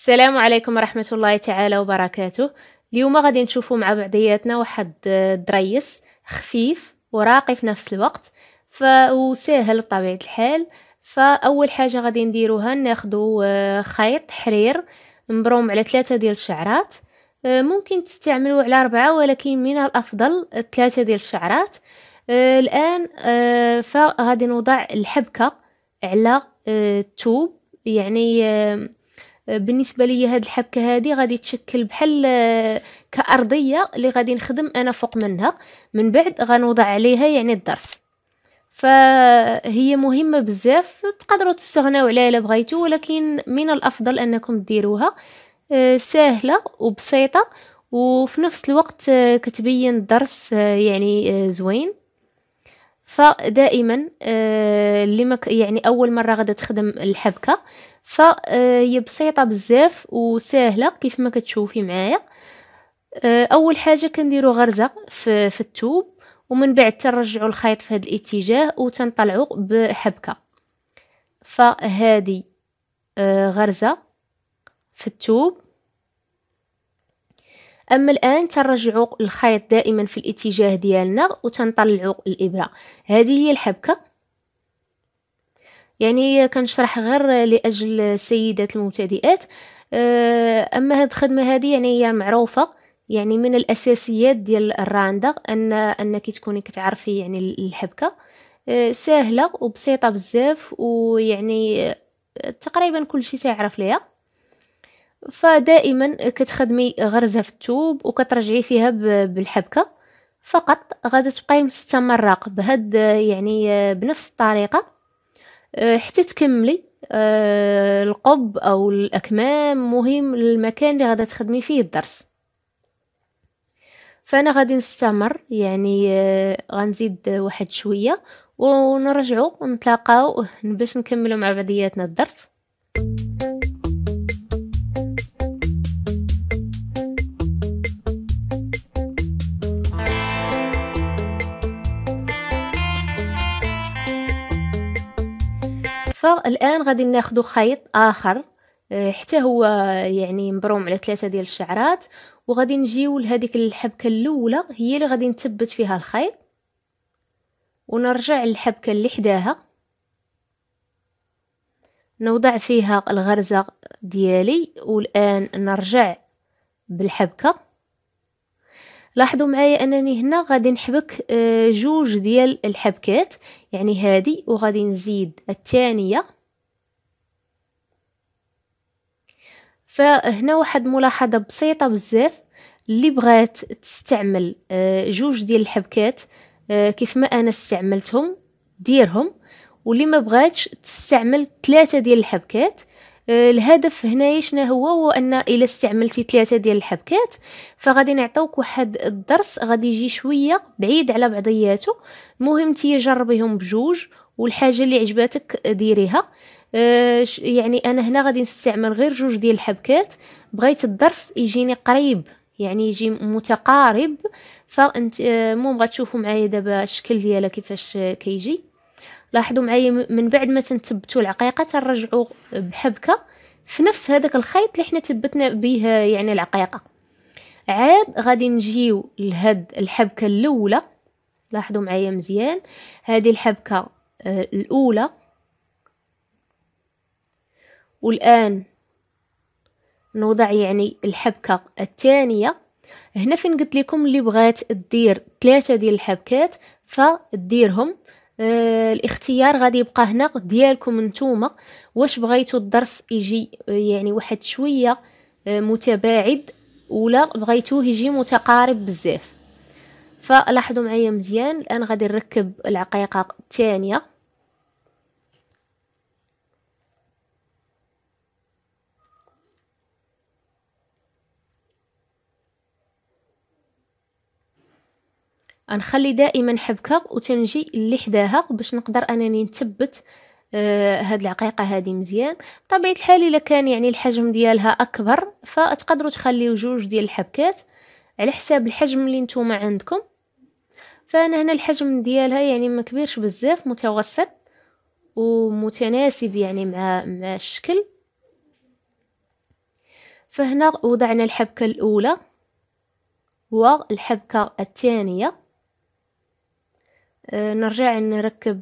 السلام عليكم ورحمة الله تعالى وبركاته اليوم غادي نشوفوا مع بعضياتنا واحد دريس خفيف وراقي في نفس الوقت ف... وسهل بطبيعة الحال فأول حاجة غادي نديروها ناخدو آه، خيط حرير مبروم على ثلاثة ديال الشعرات آه، ممكن تستعملوا على أربعة ولكن من الأفضل ثلاثة ديال الشعرات آه، الآن فغادي نوضع الحبكة على التوب يعني بالنسبه لي هاد الحبكه هادي غادي تشكل بحال آه، كارضيه اللي غادي نخدم انا فوق منها من بعد غنوضع عليها يعني الضرس فهي مهمه بزاف تقدروا تستغناو عليها الا بغيتو ولكن من الافضل انكم ديروها آه، سهله وبسيطه وفي نفس الوقت آه، كتبين الدرس يعني زوين فدائما اللي آه، ما يعني اول مره غادا تخدم الحبكه فهي آه، بسيطه بزاف وسهله كيف ما كتشوفي معايا آه، اول حاجه كنديرو غرزه في, في التوب ومن بعد تنرجعوا الخيط في هذا الاتجاه وتنطلعوا بحبكه فهذه غرزه في التوب اما الان تنرجعوا الخيط دائما في الاتجاه ديالنا وتنطلعوا الابره هذه هي الحبكه يعني كنشرح غير لاجل السيدات المبتدئات آه، اما هاد الخدمه هذه يعني هي معروفه يعني من الاساسيات ديال الراندا ان انك تكوني كتعرفي يعني الحبكه آه، سهله وبسيطه بزاف ويعني تقريبا كل شيء تعرف ليها فدائما كتخدمي غرزه في الثوب وكترجعي فيها بالحبكه فقط غادي تبقاي مستمره بهاد يعني بنفس الطريقه أه، حتى تكملي أه، القب او الاكمام مهم للمكان اللي غادي تخدمي فيه الدرس فانا غادي نستمر يعني أه، غنزيد واحد شويه ونرجعو ونتلاقاو باش نكملو مع بعضياتنا الدرس الان غادي ناخذ خيط اخر آه، حتى هو يعني مبروم على ثلاثه ديال الشعرات وغادي نجيو لهذيك الحبكه الاولى هي اللي غادي نثبت فيها الخيط ونرجع للحبكه اللي حداها نوضع فيها الغرزه ديالي والان نرجع بالحبكه لاحظوا معايا انني هنا غادي نحبك آه، جوج ديال الحبكات يعني هذه وغادي نزيد الثانيه فهنا واحد ملاحظه بسيطه بزاف اللي بغات تستعمل آه، جوج ديال الحبكات آه، كيف ما انا استعملتهم ديرهم واللي ما بغاتش تستعمل ثلاثه ديال الحبكات آه، الهدف هنايا شنو هو هو ان الا استعملتي ثلاثه ديال الحبكات فغادي نعطيوك واحد الدرس غادي يجي شويه بعيد على بعضياته المهم تجربيهم بجوج والحاجه اللي عجباتك ديريها أه يعني انا هنا غادي نستعمل غير جوج ديال الحبكات بغيت الدرس يجيني قريب يعني يجي متقارب فانت آه، المهم غتشوفوا معايا دابا الشكل ديالها كيفاش كيجي لاحظوا معي من بعد ما تنثبتوا العقيقه ترجعوا بحبكه في نفس هذاك الخيط اللي حنا ثبتنا به يعني العقيقه عاد غادي نجيو لهاد الحبكه الاولى لاحظوا معايا مزيان هذه الحبكه آه، الاولى والان نوضع يعني الحبكه الثانيه هنا فين قلت لكم اللي بغات دير ثلاثه ديال الحبكات فديرهم آه، الاختيار غادي يبقى هنا ديالكم نتوما واش بغيتو الدرس يجي يعني واحد شويه آه، متباعد ولا بغيتوه يجي متقارب بزاف فلاحظوا معايا مزيان الان غادي نركب العقيقه الثانيه غنخلي دائما حبكه وتنجي اللي حداها باش نقدر انني نثبت آه، هاد العقيقه هادي مزيان بطبيعه الحال الا كان يعني الحجم ديالها اكبر فتقدروا تخليو جوج ديال الحبكات على حساب الحجم اللي نتوما عندكم فانا هنا الحجم ديالها يعني ما كبيرش بزاف متوسط ومتناسب يعني مع مع الشكل فهنا وضعنا الحبكه الاولى والحبكه الثانيه آه، نرجع نركب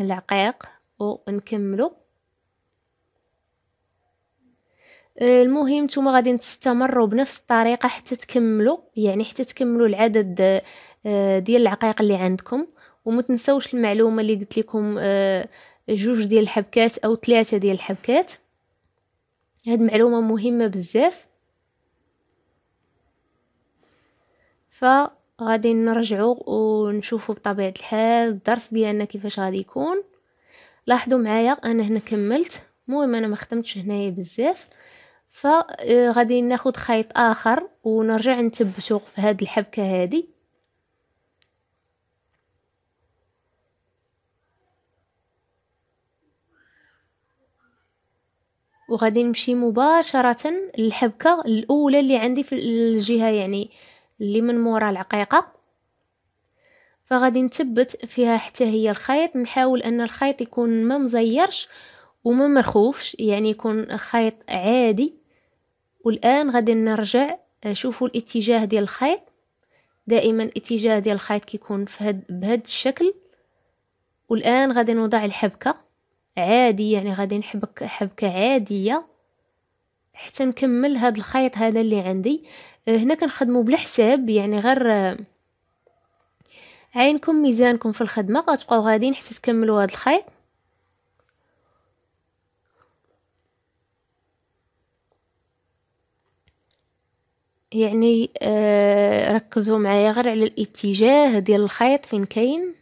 العقيق ونكمله آه، المهم نتوما غادي تستمروا بنفس الطريقه حتى تكملوا يعني حتى تكملوا العدد آه، ديال العقائق اللي عندكم وما تنساوش المعلومه اللي قلت لكم جوج ديال الحبكات او ثلاثه ديال الحبكات هاد معلومه مهمه بزاف ف غادي نرجعو ونشوفو بطبيعة الحال الدرس ديالنا كيفاش غادي يكون لاحظوا معايا انا هنا كملت المهم انا ما ختمتش هنايا بزاف فغادي آه، ناخد خيط اخر ونرجع نتبتو في هاد الحبكه هادي وغادي نمشي مباشره للحبكه الاولى اللي عندي في الجهه يعني اللي من مورا العقيقة فغادي نثبت فيها حتى هي الخيط نحاول ان الخيط يكون ما مزيرش وما مرخوفش يعني يكون خيط عادي والان غادي نرجع آه، شوفوا الاتجاه ديال الخيط دائما الاتجاه ديال الخيط كيكون فهد بهاد الشكل والان غادي نوضع الحبكه عادي يعني غادي نحبك حبكه عاديه حتى نكمل هاد الخيط هذا اللي عندي آه، هنا كنخدمو بلا حساب يعني غير آه، عينكم ميزانكم في الخدمه غتبقاو غاديين حتى تكملوا هاد الخيط يعني آه، ركزوا معايا غير على الاتجاه ديال الخيط فين كاين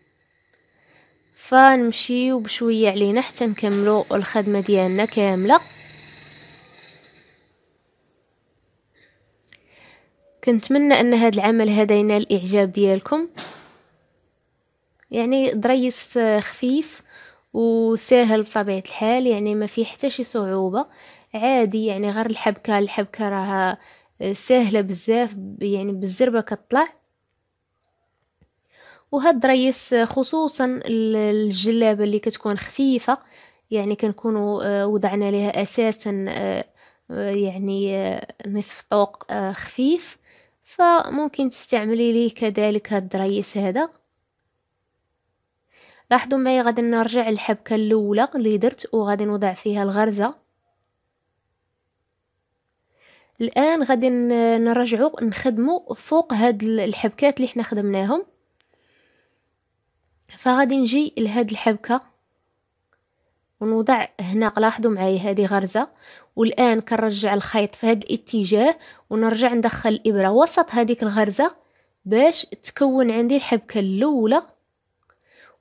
فنمشيو بشويه علينا حتى نكملوا الخدمه ديالنا كامله كنتمنى ان هذا العمل هذا ينال الاعجاب ديالكم يعني دريس خفيف وساهل بطبيعه الحال يعني ما فيه حتى شي صعوبه عادي يعني غير الحبكه الحبكه راها سهله بزاف يعني بالزربه كتطلع وهاد الدريس خصوصا الجلابه اللي كتكون خفيفه يعني كنكونوا آه، وضعنا لها اساسا آه، آه، يعني نصف طوق خفيف فممكن تستعملي ليه كذلك هاد الدريس هذا لاحظوا معي غادي نرجع للحبكه الاولى اللي درت وغادي نوضع فيها الغرزه الان غادي نرجعوا نخدموا فوق هاد الحبكات اللي حنا خدمناهم فغادي نجي لهاد الحبكه ونوضع هنا لاحظوا معايا هذه غرزة والآن كنرجع الخيط في هذا الاتجاه ونرجع ندخل الإبرة وسط هذيك الغرزة باش تكون عندي الحبكة الأولى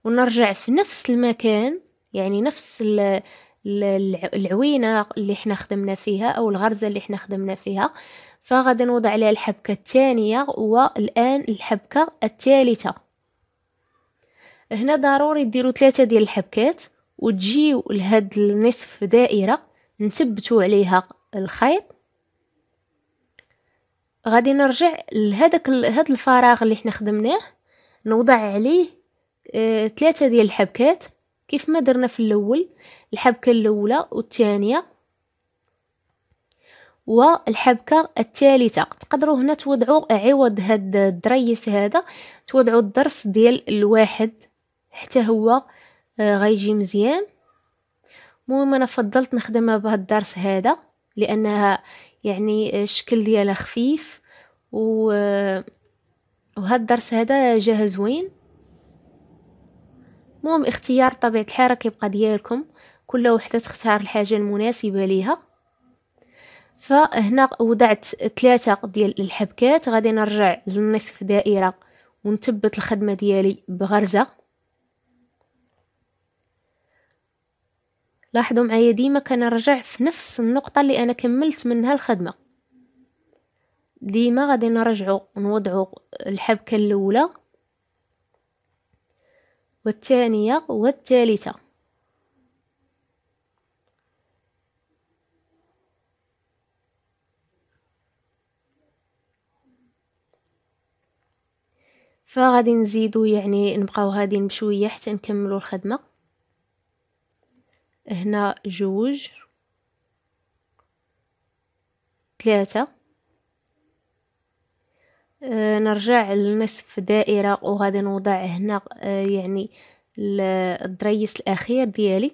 ونرجع في نفس المكان يعني نفس العوينة اللي احنا خدمنا فيها أو الغرزة اللي احنا خدمنا فيها فغادي نوضع عليها الحبكة الثانية والآن الحبكة الثالثة هنا ضروري ديروا ثلاثة ديال الحبكات وتجيو لهاد النصف دائرة نثبتو عليها الخيط غادي نرجع لهذاك هاد الفراغ اللي حنا خدمناه نوضع عليه اه ثلاثة ديال الحبكات كيف ما درنا في الاول الحبكة الاولى والثانية والحبكة الثالثة تقدروا هنا توضعوا عوض هاد الدريس هذا توضعوا الدرس ديال الواحد حتى هو آه، غيجي مزيان المهم انا فضلت نخدمها بهذا الدرس هذا لانها يعني الشكل ديالها خفيف و وهذا الدرس هذا جاه زوين المهم اختيار طبيعه الحال كيبقى ديالكم كل وحده تختار الحاجه المناسبه ليها فهنا وضعت ثلاثة ديال الحبكات غادي نرجع للنصف دائرة ونثبت الخدمة ديالي بغرزة لاحظوا معايا ديما كنرجع في نفس النقطه اللي انا كملت منها الخدمه ديما غادي نرجعوا نوضعوا الحبكه الاولى والثانيه والثالثه فغادي نزيدو يعني نبقاو هادين بشويه حتى نكملو الخدمه هنا جوج ثلاثة آه، نرجع لنصف دائرة وغادي نوضع هنا آه، يعني الضريس الأخير ديالي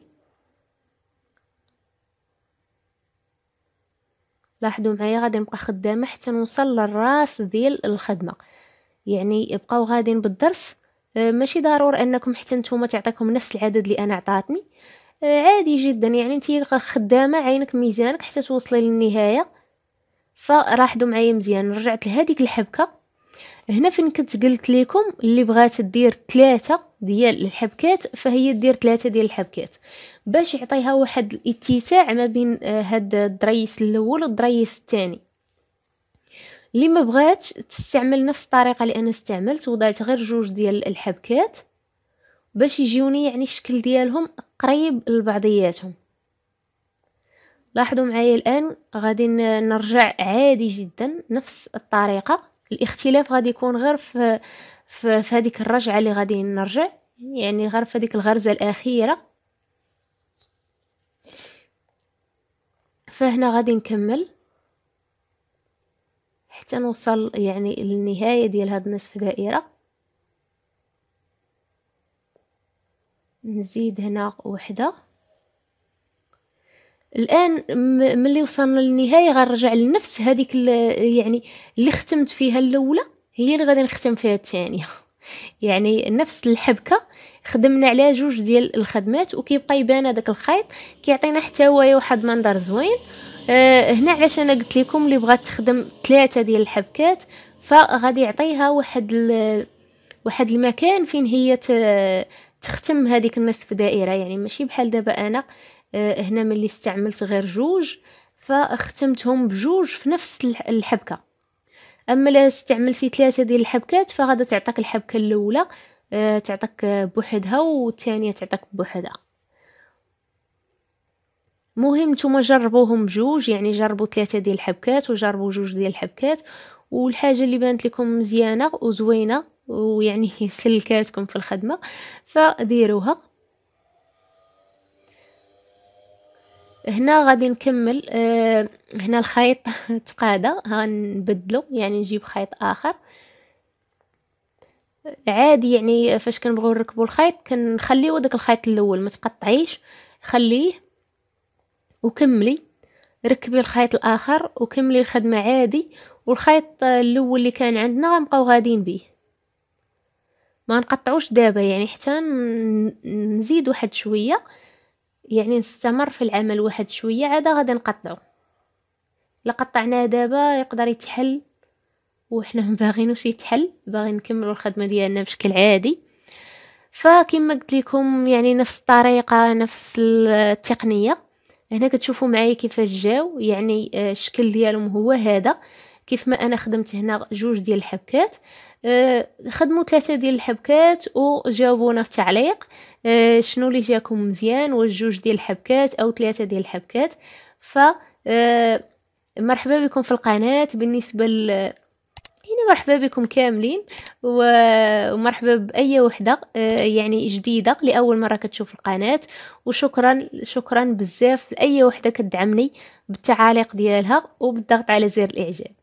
لاحظوا معايا غادي نبقى خدامة حتى نوصل للراس ديال الخدمة يعني بقاو غادي بالدرس آه، ماشي ضروري انكم حتى نتوما تعطيكم نفس العدد اللي انا عطاتني عادي جدا يعني انت خدامه عينك ميزانك حتى توصلي للنهايه فراه معايا مزيان رجعت لهذيك الحبكه هنا فين كنت قلت لكم اللي بغات دير ثلاثه ديال الحبكات فهي دير ثلاثه ديال الحبكات باش يعطيها واحد الاتساع ما بين آه، هاد الدريس الاول والدريس الثاني اللي ما بغاتش تستعمل نفس الطريقه اللي انا استعملت وضعت غير جوج ديال الحبكات باش يجيوني يعني الشكل ديالهم قريب لبعضياتهم لاحظوا معايا الان غادي نرجع عادي جدا نفس الطريقه الاختلاف غادي يكون غير في في, في هذيك الرجعه اللي غادي نرجع يعني غير في هذيك الغرزه الاخيره فهنا غادي نكمل حتى نوصل يعني للنهايه ديال هاد النصف دائره نزيد هنا وحده الان ملي وصلنا للنهايه غنرجع لنفس هذيك يعني اللي ختمت فيها الاولى هي اللي غادي نختم فيها الثانيه يعني نفس الحبكه خدمنا على جوج ديال الخدمات وكيبقى يبان هذاك الخيط كيعطينا حتى هو واحد منظر زوين آه، هنا علاش انا قلت لكم اللي بغات تخدم ثلاثه ديال الحبكات فغادي يعطيها واحد واحد المكان فين هي تختم هذيك النصف دائره يعني ماشي بحال دابا انا آه، هنا ملي استعملت غير جوج فختمتهم بجوج في نفس الحبكه اما لا استعملتي ثلاثه ديال الحبكات فغادا تعطيك الحبكه الاولى آه، تعطيك بوحدها والثانيه تعطيك بوحدها مهم نتوما جربوهم بجوج يعني جربوا ثلاثه ديال الحبكات وجربوا جوج ديال الحبكات والحاجه اللي بانت لكم مزيانه وزوينه ويعني سلكاتكم في الخدمة فديروها هنا غادي نكمل آه هنا الخيط تقادة غنبدلو يعني نجيب خيط اخر عادي يعني فاش كنبغيو نركبو الخيط كنخليو داك الخيط الاول ما تقطعيش خليه وكملي ركبي الخيط الاخر وكملي الخدمه عادي والخيط الاول اللي كان عندنا غنبقاو غادين به ما نقطعوش دابا يعني حتى نزيد واحد شويه يعني نستمر في العمل واحد شويه عاد غادي نقطعو الا قطعناه دابا يقدر يتحل وحنا ما باغينوش يتحل باغي نكملوا الخدمه ديالنا بشكل عادي فكما قلت لكم يعني نفس الطريقه نفس التقنيه هنا كتشوفوا معايا كيفاش جاو يعني آه، الشكل ديالهم هو هذا كيف ما انا خدمت هنا جوج ديال الحبكات آه، خدموا ثلاثة ديال الحبكات وجاوبونا في التعليق آه، شنو اللي جاكم مزيان والجوج جوج ديال الحبكات او ثلاثة ديال الحبكات ف آه، مرحبا بكم في القناة بالنسبة ل يعني مرحبا بكم كاملين ومرحبا بأي وحدة يعني جديدة لأول مرة كتشوف القناة وشكرا شكرا بزاف لأي وحدة كتدعمني بالتعاليق ديالها وبالضغط على زر الإعجاب